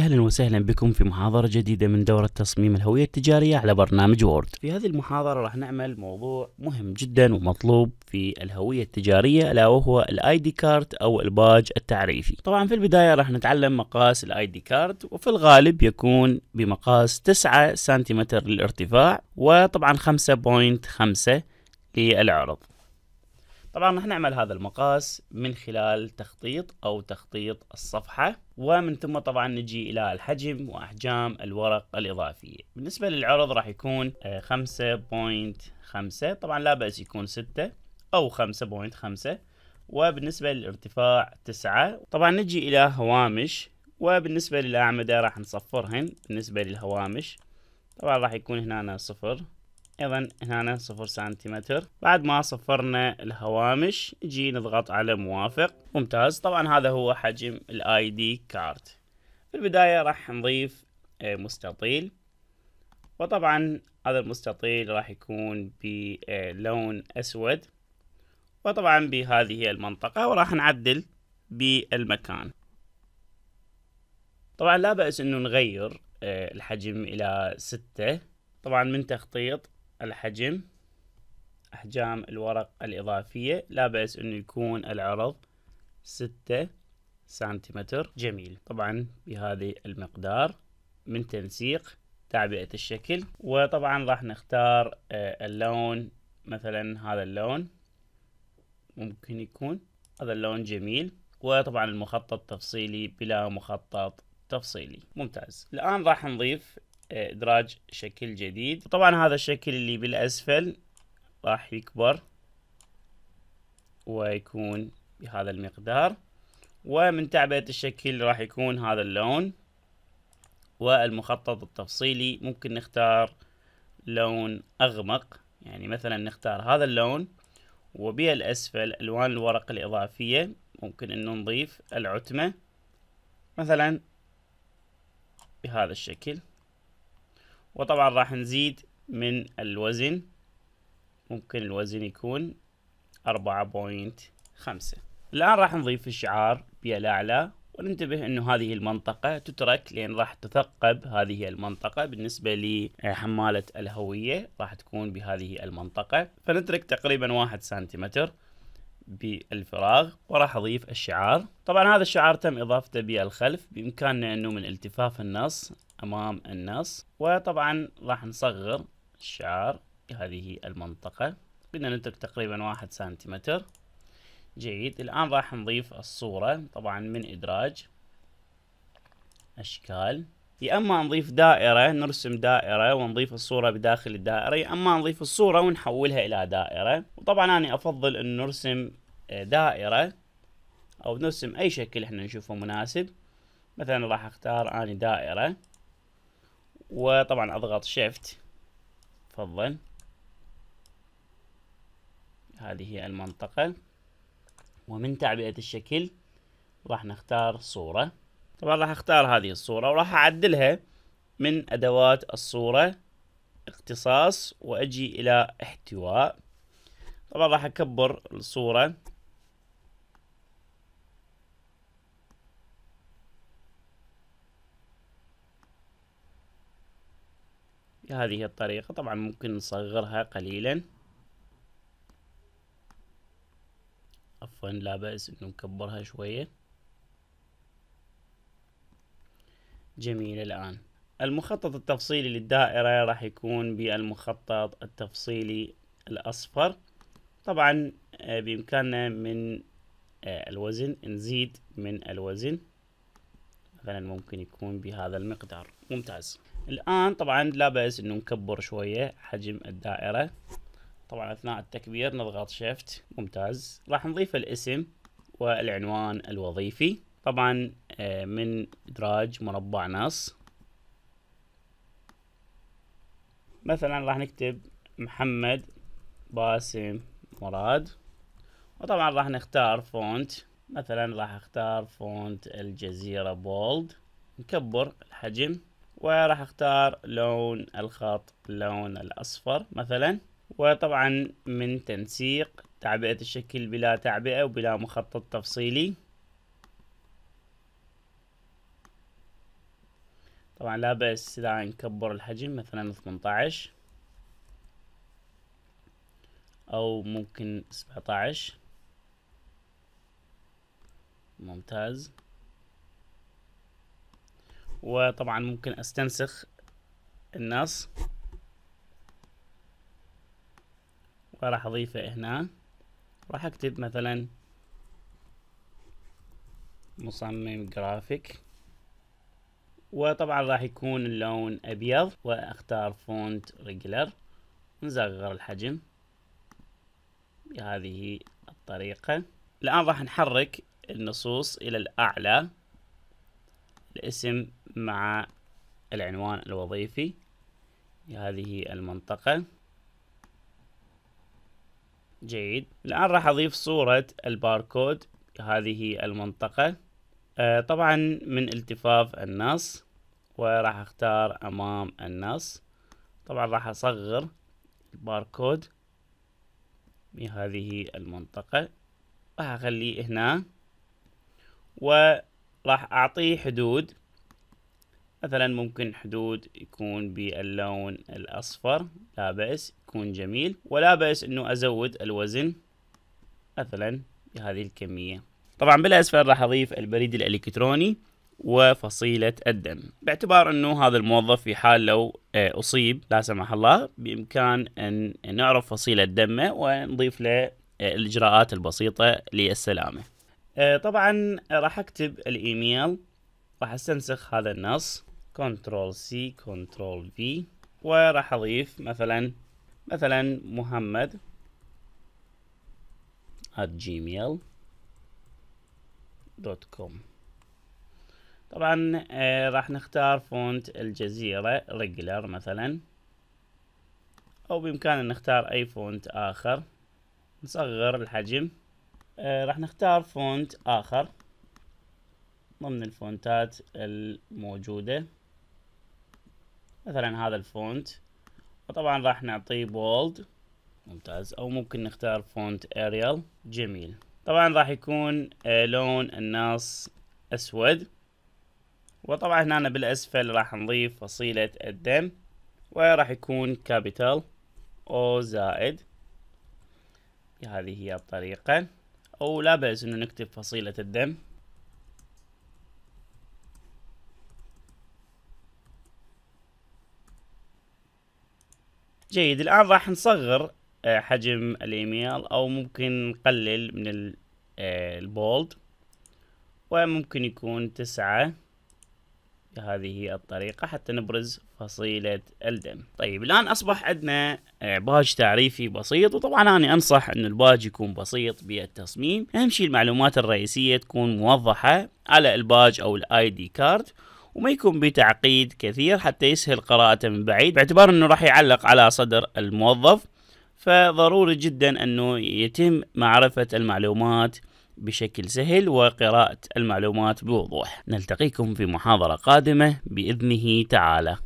أهلا وسهلا بكم في محاضرة جديدة من دورة تصميم الهوية التجارية على برنامج وورد في هذه المحاضرة راح نعمل موضوع مهم جدا ومطلوب في الهوية التجارية ألا وهو الاي دي كارد أو الباج التعريفي طبعا في البداية راح نتعلم مقاس الاي دي كارد وفي الغالب يكون بمقاس 9 سنتيمتر للارتفاع وطبعا 5.5 للعرض طبعا راح نعمل هذا المقاس من خلال تخطيط او تخطيط الصفحة ومن ثم طبعا نجي الى الحجم واحجام الورق الاضافية بالنسبة للعرض راح يكون 5.5 آه، طبعا لا بأس يكون 6 او 5.5 وبالنسبة للارتفاع 9 طبعا نجي الى هوامش وبالنسبة للأعمدة راح نصفرهن بالنسبة للهوامش طبعا راح يكون هنا صفر ايضا هنا صفر سنتيمتر بعد ما صفرنا الهوامش نجي نضغط على موافق ممتاز طبعا هذا هو حجم الاي دي كارد في البداية راح نضيف آه، مستطيل وطبعا هذا المستطيل راح يكون بلون اسود وطبعا بهذه المنطقة وراح نعدل بالمكان طبعا لا بأس انه نغير آه، الحجم الى ستة طبعا من تخطيط الحجم أحجام الورق الإضافية لا بأس أنه يكون العرض ستة سنتيمتر جميل طبعا بهذا المقدار من تنسيق تعبئة الشكل وطبعا راح نختار آه، اللون مثلا هذا اللون ممكن يكون هذا اللون جميل وطبعا المخطط تفصيلي بلا مخطط تفصيلي ممتاز الآن راح نضيف ادراج شكل جديد طبعا هذا الشكل اللي بالاسفل راح يكبر ويكون بهذا المقدار ومن تعبئة الشكل راح يكون هذا اللون والمخطط التفصيلي ممكن نختار لون أغمق يعني مثلا نختار هذا اللون وبالأسفل ألوان الورق الإضافية ممكن أن نضيف العتمة مثلا بهذا الشكل وطبعا راح نزيد من الوزن ممكن الوزن يكون أربعة بوينت خمسة الآن راح نضيف الشعار بالاعلى وننتبه أنه هذه المنطقة تترك لأن راح تثقب هذه المنطقة بالنسبة لحمالة الهوية راح تكون بهذه المنطقة فنترك تقريبا واحد سنتيمتر بالفراغ وراح أضيف الشعار طبعا هذا الشعار تم إضافته بالخلف بإمكاننا أنه من التفاف النص أمام النص وطبعا راح نصغر الشعار هذه المنطقة بدنا نترك تقريبا واحد سنتيمتر جيد الآن راح نضيف الصورة طبعا من إدراج أشكال يا اما نضيف دائرة نرسم دائرة ونضيف الصورة بداخل الدائرة يا اما نضيف الصورة ونحولها الى دائرة وطبعا انا افضل ان نرسم آه، دائرة او نرسم اي شكل احنا نشوفه مناسب مثلا راح اختار اني دائرة وطبعا اضغط شيفت تفضل هذه هي المنطقة ومن تعبئة الشكل راح نختار صورة طبعا راح اختار هذه الصورة وراح اعدلها من ادوات الصورة اختصاص واجي الى احتواء طبعا راح اكبر الصورة بهذه الطريقة طبعا ممكن نصغرها قليلا عفوا لا بأس انه نكبرها شوية جميل الآن المخطط التفصيلي للدائرة راح يكون بالمخطط التفصيلي الأصفر طبعا آه، بإمكاننا من آه، الوزن نزيد من الوزن مثلا ممكن يكون بهذا المقدار ممتاز الآن طبعا لا بأس إنه نكبر شوية حجم الدائرة طبعا أثناء التكبير نضغط شيفت ممتاز راح نضيف الاسم والعنوان الوظيفي طبعا آه، من إدراج مربع نص مثلا راح نكتب محمد باسم مراد وطبعا راح نختار فونت مثلا راح اختار فونت الجزيرة بولد نكبر الحجم وراح اختار لون الخط لون الاصفر مثلا وطبعا من تنسيق تعبئة الشكل بلا تعبئة وبلا مخطط تفصيلي طبعا لا بأس إذا نكبر الحجم مثلا 18 أو ممكن 17 ممتاز وطبعا ممكن استنسخ النص وراح اضيفه هنا راح اكتب مثلا مصمم جرافيك وطبعا راح يكون اللون ابيض واختار فونت ريجلر نصغر الحجم بهذه الطريقة الآن راح نحرك النصوص إلى الأعلى الاسم مع العنوان الوظيفي هذه المنطقة جيد الآن راح أضيف صورة الباركود هذه المنطقة آه طبعا من التفاف النص وراح اختار امام النص طبعا راح اصغر الباركود بهذه المنطقة راح اخليه هنا و راح أعطيه حدود مثلا ممكن حدود يكون باللون الأصفر لا بأس يكون جميل ولا بأس أنه أزود الوزن مثلا بهذه الكمية طبعا بالأسفل راح أضيف البريد الإلكتروني وفصيلة الدم باعتبار أنه هذا الموظف في حال لو آه، أصيب لا سمح الله بإمكان أن نعرف فصيلة دمه ونضيف له آه، الإجراءات البسيطة للسلامة آه، طبعا راح اكتب الايميل راح استنسخ هذا النص كنترول سي كنترول في وراح اضيف مثلا مثلا محمد gmail دوت كوم طبعا آه، راح نختار فونت الجزيرة ريجلر مثلا او بامكاننا نختار اي فونت اخر نصغر الحجم آه، راح نختار فونت آخر ضمن الفونتات الموجودة مثلا هذا الفونت وطبعا راح نعطيه بولد ممتاز أو ممكن نختار فونت أريال جميل طبعا راح يكون آه، لون الناس أسود وطبعا هنا بالأسفل راح نضيف فصيلة الدم وراح يكون كابيتال أو زائد هذه هي الطريقة أو لا بأس إنه نكتب فصيلة الدم جيد الآن راح نصغر آه، حجم الإيميل أو ممكن نقلل من آه، البولد وممكن يكون تسعة بهذه الطريقة حتى نبرز فصيلة الدم طيب الآن أصبح عندنا آه، باج تعريفي بسيط وطبعا أنا أنصح أن الباج يكون بسيط بالتصميم أهم شيء المعلومات الرئيسية تكون موضحة على الباج أو الاي دي كارد وما يكون بتعقيد كثير حتى يسهل قراءته من بعيد باعتبار أنه راح يعلق على صدر الموظف فضروري جدا أنه يتم معرفة المعلومات بشكل سهل وقراءة المعلومات بوضوح نلتقيكم في محاضرة قادمة بإذنه تعالى